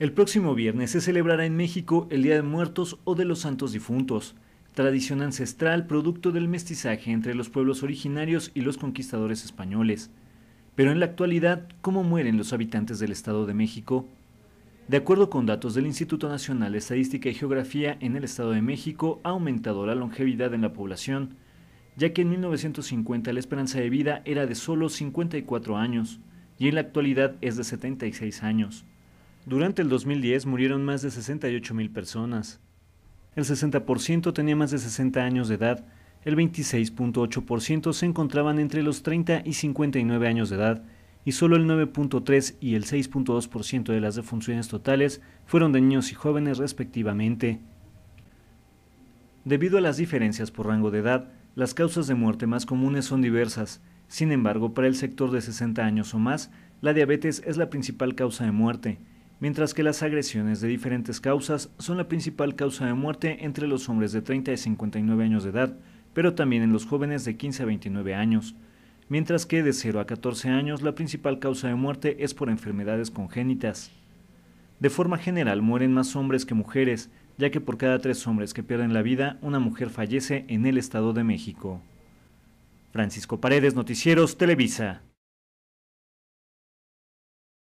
El próximo viernes se celebrará en México el Día de Muertos o de los Santos Difuntos, tradición ancestral producto del mestizaje entre los pueblos originarios y los conquistadores españoles. Pero en la actualidad, ¿cómo mueren los habitantes del Estado de México? De acuerdo con datos del Instituto Nacional de Estadística y Geografía, en el Estado de México ha aumentado la longevidad en la población, ya que en 1950 la esperanza de vida era de solo 54 años y en la actualidad es de 76 años. Durante el 2010 murieron más de 68 mil personas. El 60% tenía más de 60 años de edad, el 26.8% se encontraban entre los 30 y 59 años de edad, y solo el 9.3 y el 6.2% de las defunciones totales fueron de niños y jóvenes respectivamente. Debido a las diferencias por rango de edad, las causas de muerte más comunes son diversas. Sin embargo, para el sector de 60 años o más, la diabetes es la principal causa de muerte, mientras que las agresiones de diferentes causas son la principal causa de muerte entre los hombres de 30 a 59 años de edad, pero también en los jóvenes de 15 a 29 años, mientras que de 0 a 14 años la principal causa de muerte es por enfermedades congénitas. De forma general mueren más hombres que mujeres, ya que por cada tres hombres que pierden la vida, una mujer fallece en el Estado de México. Francisco Paredes, Noticieros, Televisa.